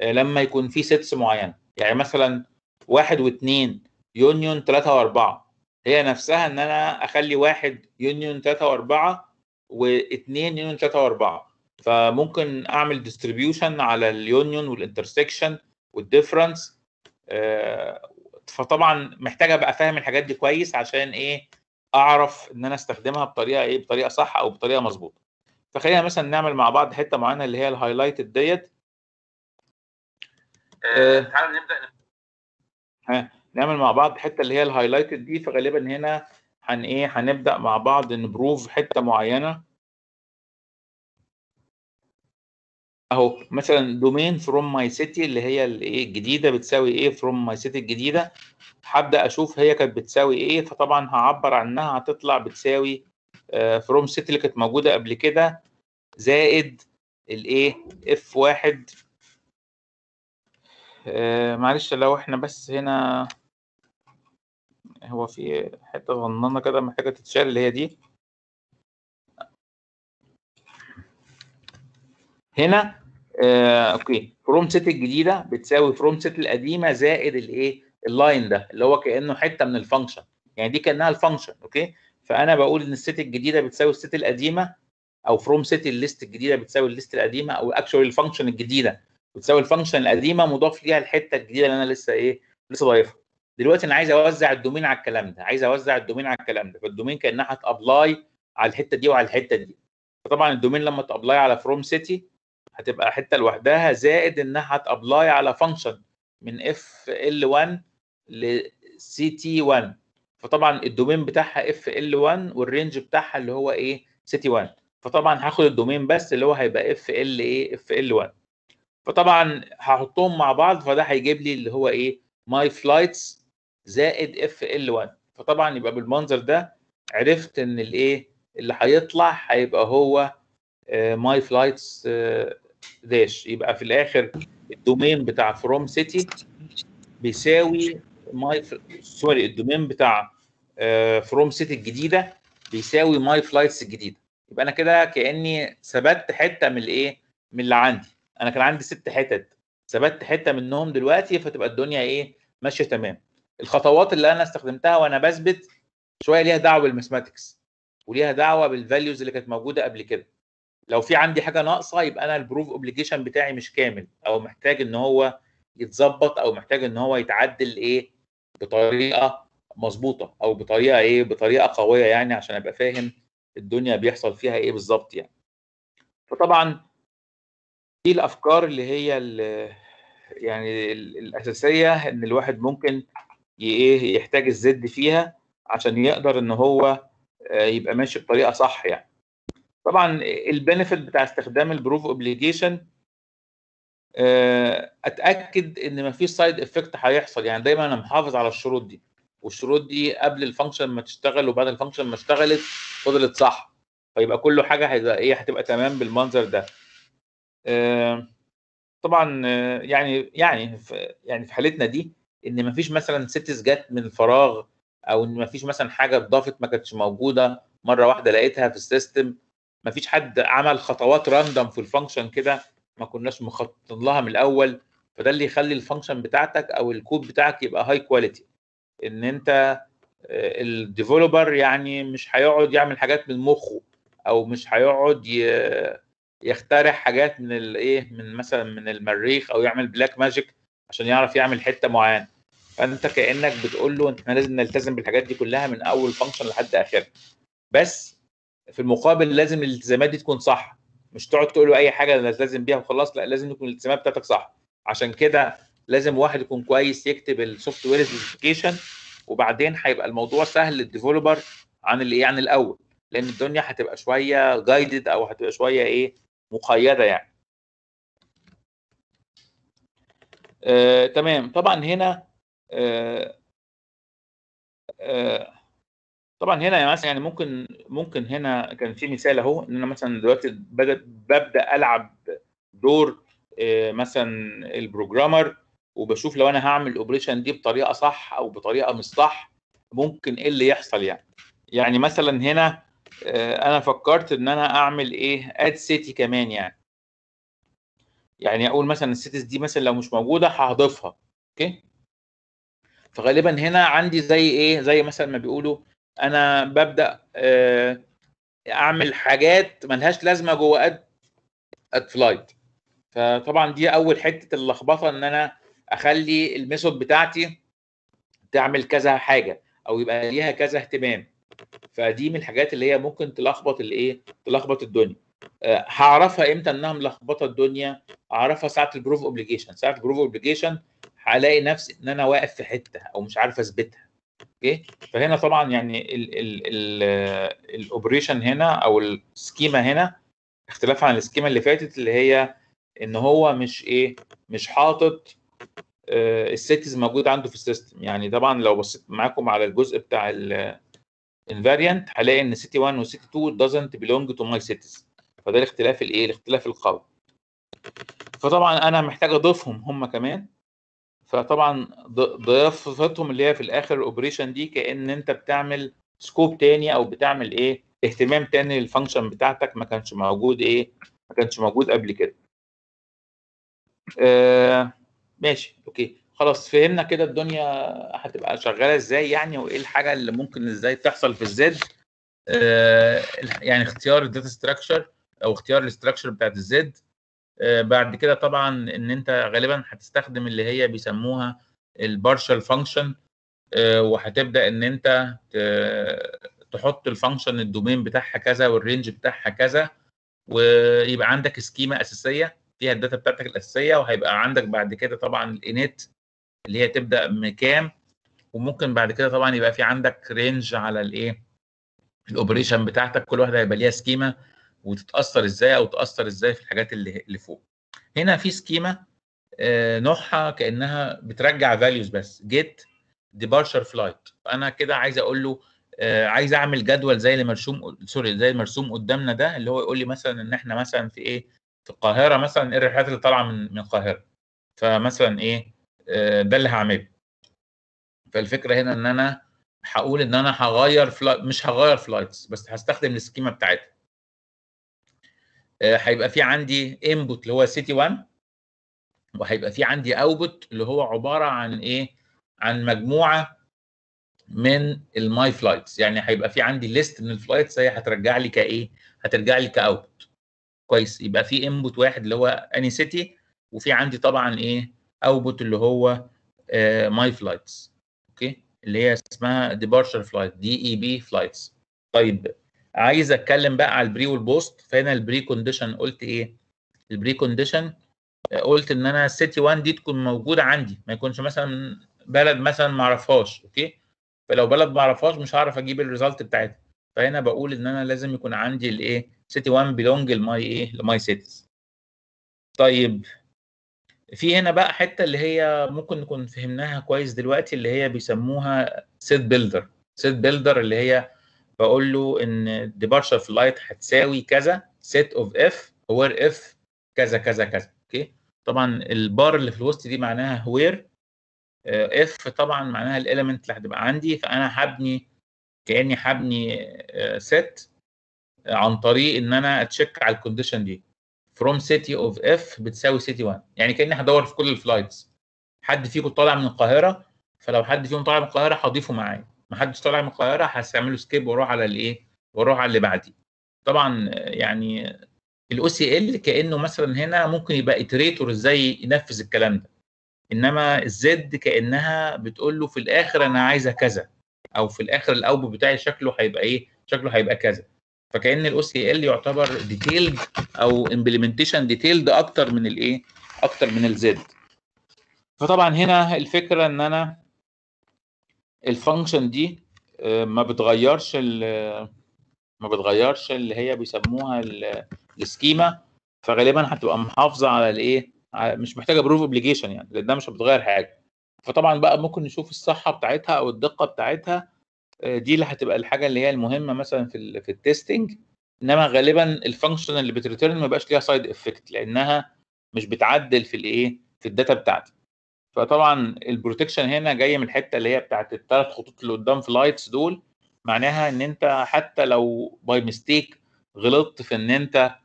لما يكون في سيتس معينه يعني مثلا واحد واثنين يونيون ثلاثة وأربعة هي نفسها إن أنا أخلي واحد يونيون ثلاثة وأربعة واثنين يونيون ثلاثة وأربعة فممكن أعمل ديستريبيوشن على اليونيون والانترسكشن والديفرنس فطبعا محتاج ابقى فاهم الحاجات دي كويس عشان ايه اعرف ان انا استخدمها بطريقه ايه بطريقه صح او بطريقه مظبوطه فخلينا مثلا نعمل مع بعض حته معينه اللي هي الهايلايتد ديت أه, آه، تعالى نبدا ها نعمل مع بعض الحته اللي هي الهايلايتد دي فغالبا هنا هن ايه هنبدا مع بعض نبروف حته معينه اهو مثلا دومين فروم ماي سيتي اللي هي الايه الجديده بتساوي ايه فروم ماي سيتي الجديده هبدا اشوف هي كانت بتساوي ايه فطبعا هعبر عنها هتطلع بتساوي فروم آه، سيتي اللي كانت موجوده قبل كده زائد الايه اف واحد آه، معلش لو احنا بس هنا هو في حته غنانه كده محتاجه تتشال اللي هي دي هنا آه، اوكي فروم سيت الجديده بتساوي فروم سيت القديمه زائد الايه اللاين ده اللي هو كانه حته من الفانكشن يعني دي كانها الفانكشن اوكي فانا بقول ان السيت الجديده بتساوي السيت القديمه او فروم سيت الليست الجديده بتساوي الليست القديمه او اكشوال الفانكشن الجديده بتساوي الفانكشن القديمه مضاف ليها الحته الجديده اللي انا لسه ايه لسه ضايفها دلوقتي انا عايز اوزع الدومين على الكلام ده عايز اوزع الدومين على الكلام ده فالدومين كانها هتابلاي على الحته دي وعلى الحته دي فطبعا الدومين لما تابلاي على فروم سيتي هتبقى حته لوحدها زائد انها هتابلاي على فانكشن من اف ال 1 سي تي 1 فطبعا الدومين بتاعها اف ال 1 والرينج بتاعها اللي هو ايه سي تي 1 فطبعا هاخد الدومين بس اللي هو هيبقى اف ال ايه اف ال 1 فطبعا هحطهم مع بعض فده هيجيب لي اللي هو ايه ماي فلايتس زائد اف ال 1 فطبعا يبقى بالمنظر ده عرفت ان الايه اللي هيطلع هيبقى هو ماي آه، فلايتس داش يبقى في الاخر الدومين بتاع فروم سيتي بيساوي ماي سوري الدومين بتاع فروم آه، سيتي الجديده بيساوي ماي فلايتس الجديده يبقى انا كده كاني ثبت حته من الايه من اللي عندي انا كان عندي ست حتت ثبت حته منهم دلوقتي فتبقى الدنيا ايه ماشيه تمام الخطوات اللي انا استخدمتها وانا بثبت شويه ليها دعوه بالماثماتكس وليها دعوه بالفاليوز اللي كانت موجوده قبل كده لو في عندي حاجه ناقصه يبقى انا البروف اوبليجيشن بتاعي مش كامل او محتاج ان هو يتظبط او محتاج ان هو يتعدل ايه بطريقه مظبوطه او بطريقه ايه بطريقه قويه يعني عشان ابقى فاهم الدنيا بيحصل فيها ايه بالظبط يعني فطبعا دي الافكار اللي هي اللي يعني الاساسيه ان الواحد ممكن ايه يحتاج الزد فيها عشان يقدر ان هو آه، يبقى ماشي بطريقه صح يعني طبعا البنفيت بتاع استخدام البروف اوبليجيشن آه، اتاكد ان مفيش سايد افكت هيحصل يعني دايما انا محافظ على الشروط دي والشروط دي قبل الفانكشن ما تشتغل وبعد الفانكشن ما اشتغلت فضلت صح فيبقى كل حاجه هيبقى ايه هتبقى تمام بالمنظر ده آه، طبعا آه، يعني يعني يعني في حالتنا دي ان مفيش مثلا سيتس جت من الفراغ او ان مفيش مثلا حاجه اتضافت ما كانتش موجوده مره واحده لقيتها في السيستم ما فيش حد عمل خطوات راندم في الفانكشن كده ما كناش مخططين لها من الاول فده اللي يخلي الفانكشن بتاعتك او الكود بتاعك يبقى هاي كواليتي ان انت آه، الديفلوبر يعني مش هيقعد يعمل حاجات من مخه او مش هيقعد يخترع حاجات من الايه من مثلا من المريخ او يعمل بلاك ماجيك عشان يعرف يعمل حته معينه فانت كانك بتقول له احنا لازم نلتزم بالحاجات دي كلها من اول فانكشن لحد اخرها بس في المقابل لازم الالتزامات دي تكون صح مش تقعد تقول له اي حاجه انا لازم بيها وخلاص لا لازم تكون الالتزامات بتاعتك صح عشان كده لازم واحد يكون كويس يكتب السوفت وير سبيسيفيكيشن وبعدين هيبقى الموضوع سهل للديفلوبر عن اللي يعني عن الاول لان الدنيا هتبقى شويه جايدد او هتبقى شويه ايه مقيده يعني آه، تمام طبعا هنا آه، آه، طبعا هنا يعني مثلا يعني ممكن ممكن هنا كان في مثال اهو ان انا مثلا دلوقتي ببدا العب دور آه، مثلا البروجرامر وبشوف لو انا هعمل الاوبريشن دي بطريقه صح او بطريقه مش صح ممكن ايه اللي يحصل يعني يعني مثلا هنا آه، انا فكرت ان انا اعمل ايه اد سيتي كمان يعني يعني اقول مثلا السيتيز دي مثلا لو مش موجوده هضيفها اوكي فغالبا هنا عندي زي ايه زي مثلا ما بيقولوا انا ببدا آه، اعمل حاجات ملهاش لازمه جوه اد اد فلايت فطبعا دي اول حته اللخبطه ان انا اخلي الميثود بتاعتي تعمل كذا حاجه او يبقى ليها كذا اهتمام فدي من الحاجات اللي هي ممكن تلخبط الايه تلخبط الدنيا آه، هعرفها امتى انها ملخبطه الدنيا اعرفها ساعه البروف اوبليجيشن ساعه البروف اوبليجيشن هلاقي نفسي ان انا واقف في حته او مش عارف اثبتها اوكي فهنا طبعا يعني الاوبريشن هنا او السكيما هنا اختلاف عن السكيما اللي فاتت اللي هي ان هو مش ايه مش حاطط آه، السيتيز موجود عنده في السيستم يعني طبعا لو بصيت معاكم على الجزء بتاع الانفاريانت هلاقي ان سيتي 1 وسيتي 2 doesn't belong to my cities فده الاختلاف الايه الاختلاف القوي فطبعا انا محتاج اضيفهم هم كمان فطبعا ضيافتهم اللي هي في الاخر الاوبريشن دي كان انت بتعمل سكوب تاني او بتعمل ايه اهتمام تاني للفانكشن بتاعتك ما كانش موجود ايه ما كانش موجود قبل كده آه ماشي اوكي خلاص فهمنا كده الدنيا هتبقى شغاله ازاي يعني وايه الحاجه اللي ممكن ازاي تحصل في الزد آه يعني اختيار الداتا ستراكشر او اختيار الاستراكشر بتاعت الزد آه، بعد كده طبعا ان انت غالبا هتستخدم اللي هي بيسموها البارشال فانكشن آه، وهتبدا ان انت تحط الفانكشن الدومين بتاعها كذا والرينج بتاعها كذا ويبقى عندك سكيما اساسيه فيها الداتا بتاعتك الاساسيه وهيبقى عندك بعد كده طبعا الانيت اللي هي تبدا بكام وممكن بعد كده طبعا يبقى في عندك رينج على الايه الاوبريشن بتاعتك كل واحده هيبقى ليها سكيما وتتاثر ازاي او تاثر ازاي في الحاجات اللي اللي فوق هنا في سكيما آه، نوعها كانها بترجع فاليوز بس جيت ديبارشر فلايت انا كده عايز اقول له آه، عايز اعمل جدول زي اللي مرسوم سوري زي المرسوم قدامنا ده اللي هو يقول لي مثلا ان احنا مثلا في ايه في القاهره مثلا ايه الرحلات اللي طالعه من من القاهره فمثلا ايه آه، ده اللي هعمله فالفكره هنا ان انا هقول ان انا هغير فلا... مش هغير فلايتس بس هستخدم السكيما بتاعتها آه، هيبقى في عندي انبوت اللي هو سيتي 1 وهيبقى في عندي اوتبوت اللي هو عباره عن ايه عن مجموعه من الماي فلايتس يعني هيبقى في عندي ليست من الفلايتس هي هترجع لي كايه هترجع لي كاوتبوت كويس يبقى في انبوت واحد اللي هو اني سيتي وفي عندي طبعا ايه اوتبوت اللي هو ماي آه، فلايتس اوكي اللي هي اسمها ديبارشر فلايت دي اي بي فلايتس طيب عايز اتكلم بقى على البري والبوست فهنا البري كونديشن قلت ايه البري كونديشن آه، قلت ان انا سيتي 1 دي تكون موجوده عندي ما يكونش مثلا بلد مثلا ما اعرفهاش اوكي فلو بلد ما اعرفهاش مش هعرف اجيب الريزلت بتاعتها فهنا بقول ان انا لازم يكون عندي الايه سيتي 1 بيلونج لماي ايه لماي سيتيز طيب في هنا بقى حته اللي هي ممكن نكون فهمناها كويس دلوقتي اللي هي بيسموها سيت بيلدر سيت بيلدر اللي هي بقول له ان ديبارشر فلايت هتساوي كذا سيت اوف اف وير اف كذا كذا كذا اوكي طبعا البار اللي في الوسط دي معناها وير اف آه، طبعا معناها الاليمنت اللي هتبقى عندي فانا هبني كاني هبني سيت آه، آه، عن طريق ان انا اتشيك على الكونديشن دي فروم سيتي اوف اف بتساوي سيتي 1 يعني كاني هدور في كل الفلايتس حد فيكم طالع من القاهره فلو حد فيهم طالع من القاهره هضيفه معايا ما حدش طالع من القاهره هستعمله سكيب واروح على الايه واروح على اللي بعدي طبعا يعني الاو سي ال كانه مثلا هنا ممكن يبقى اتريتور ازاي ينفذ الكلام ده انما الزد كانها بتقول له في الاخر انا عايزه كذا او في الاخر الاوبو بتاعي شكله هيبقى ايه شكله هيبقى كذا فكان الاو سي ال يعتبر ديتيلد او امبلمنتيشن ديتيلد اكتر من الايه اكتر من الزد فطبعا هنا الفكره ان انا الفانكشن دي آه، ما بتغيرش آه، ما بتغيرش اللي هي بيسموها آه، السكيما فغالبا هتبقى محافظه على الايه مش محتاجه بروف اوبليجيشن يعني لان ده مش بتغير حاجه فطبعا بقى ممكن نشوف الصحه بتاعتها او الدقه بتاعتها دي اللي هتبقى الحاجه اللي هي المهمه مثلا في الـ في التستنج انما غالبا الفانكشن اللي بتريتيرن ما بقاش ليها سايد افكت لانها مش بتعدل في الايه في الداتا بتاعتي فطبعا البروتكشن هنا جاي من الحته اللي هي بتاعت الثلاث خطوط اللي قدام في لايتس دول معناها ان انت حتى لو باي ميستيك غلطت في ان انت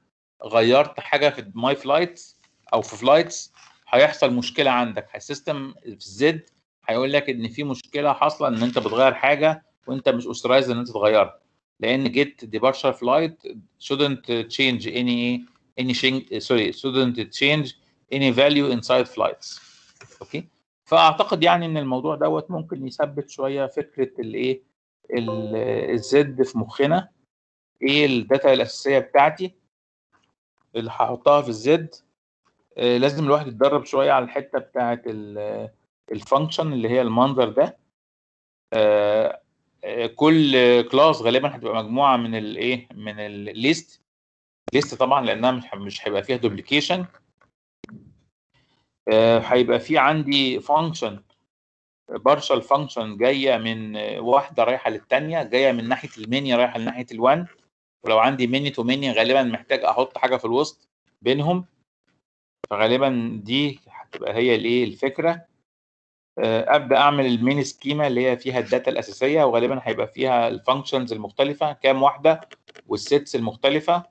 غيرت حاجه في ماي فلايتس او في فلايتس هيحصل مشكله عندك السيستم في الزد هيقول لك ان في مشكله حاصله ان انت بتغير حاجه وانت مش اوثرايز ان انت تغيرها لان جيت ديبارشر فلايت shouldn't change any any sorry shouldn't change any value inside flights اوكي فاعتقد يعني ان الموضوع دوت ممكن يثبت شويه فكره الايه الزد في مخنا ايه الداتا الاساسيه بتاعتي اللي هحطها في الزد آه، لازم الواحد يتدرب شويه على الحته بتاعه الفانكشن اللي هي المنظر ده آه، آه، كل كلاس غالبا هتبقى مجموعه من الايه من الليست ليست طبعا لانها مش هيبقى فيها دوبليكيشن آه، هيبقى في عندي فانكشن بارشال فانكشن جايه من آه، واحده رايحه للثانيه جايه من ناحيه الميني رايحه لناحيه الوان ولو عندي ميني تو ميني غالبا محتاج احط حاجه في الوسط بينهم فغالبا دي هتبقى هي الايه الفكره آه، ابدا اعمل الميني سكيما اللي هي فيها الداتا الاساسيه وغالبا هيبقى فيها الفانكشنز المختلفه كام واحده والسيتس المختلفه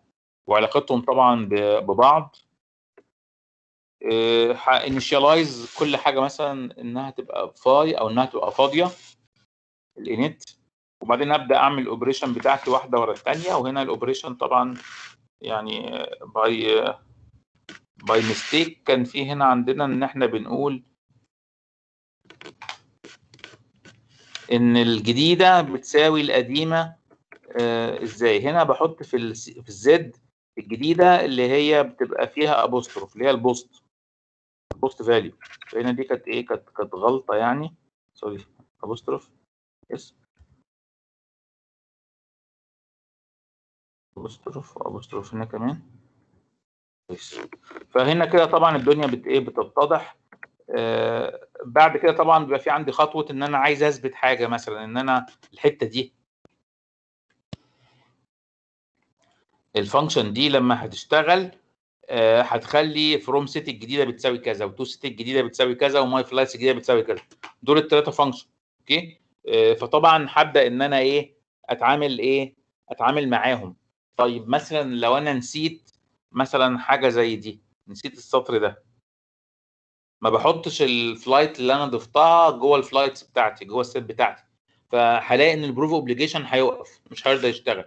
وعلاقتهم طبعا ببعض هانيشيالايز آه، كل حاجه مثلا انها تبقى فاي او انها تبقى فاضيه الانيت وبعدين ابدا اعمل الاوبريشن بتاعتي واحده ورا الثانيه وهنا الاوبريشن طبعا يعني باي باي ميستيك كان في هنا عندنا ان احنا بنقول ان الجديده بتساوي القديمه آه ازاي هنا بحط في في الزد الجديده اللي هي بتبقى فيها ابوستروف اللي هي البوست بوست فاليو فهنا دي كانت ايه كانت كانت غلطه يعني سوري ابوستروف اس ابوستروف ابوستروف هنا كمان بس. فهنا كده طبعا الدنيا بت ايه بتتضح آه بعد كده طبعا بيبقى في عندي خطوه ان انا عايز اثبت حاجه مثلا ان انا الحته دي الفانكشن دي لما هتشتغل آه، هتخلي فروم سيت الجديده بتساوي كذا وتو سيت الجديده بتساوي كذا وماي فلايتس الجديده بتساوي كذا دول الثلاثه فانكشن اوكي فطبعا هبدا ان انا ايه اتعامل ايه اتعامل معاهم طيب مثلا لو انا نسيت مثلا حاجه زي دي نسيت السطر ده ما بحطش الفلايت اللي انا ضفتها جوه الفلايتس بتاعتي جوه السيت بتاعتي فهلاقي ان البروف اوبليجيشن هيوقف مش هيرضى يشتغل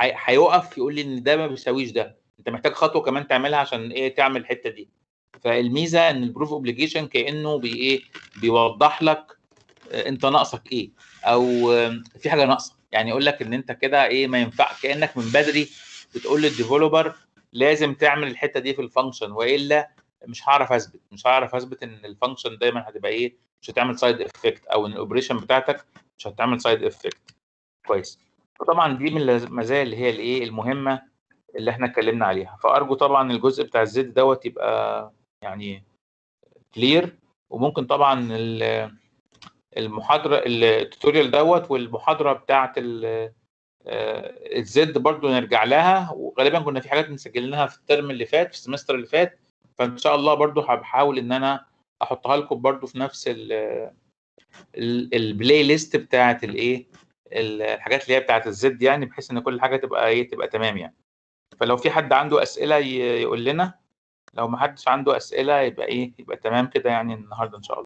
هيوقف يقول لي ان ده ما بيساويش ده انت محتاج خطوه كمان تعملها عشان ايه تعمل الحته دي فالميزه ان البروف اوبليجيشن كانه بي ايه بيوضح لك آه، انت ناقصك ايه او في حاجه ناقصه يعني يقول لك ان انت كده ايه ما ينفع كانك من بدري بتقول للديفلوبر لازم تعمل الحته دي في الفانكشن والا مش هعرف اثبت مش هعرف اثبت ان الفانكشن دايما هتبقى ايه مش هتعمل سايد افكت او ان الاوبريشن بتاعتك مش هتعمل سايد افكت كويس وطبعا دي من المزايا اللي هي الايه المهمه اللي احنا اتكلمنا عليها فارجو طبعا الجزء بتاع الزد دوت يبقى يعني كلير وممكن طبعا المحاضره التوتوريال دوت والمحاضره بتاعه آه، الزد برضو نرجع لها وغالبا كنا في حاجات مسجلينها في الترم اللي فات في السمستر اللي فات فان شاء الله برضو هحاول ان انا احطها لكم برضو في نفس البلاي ليست بتاعه إيه، الايه الحاجات اللي هي بتاعه الزد يعني بحيث ان كل حاجه تبقى ايه تبقى تمام يعني فلو في حد عنده اسئله يقول لنا لو ما حدش عنده اسئله يبقى ايه يبقى تمام كده يعني النهارده ان شاء الله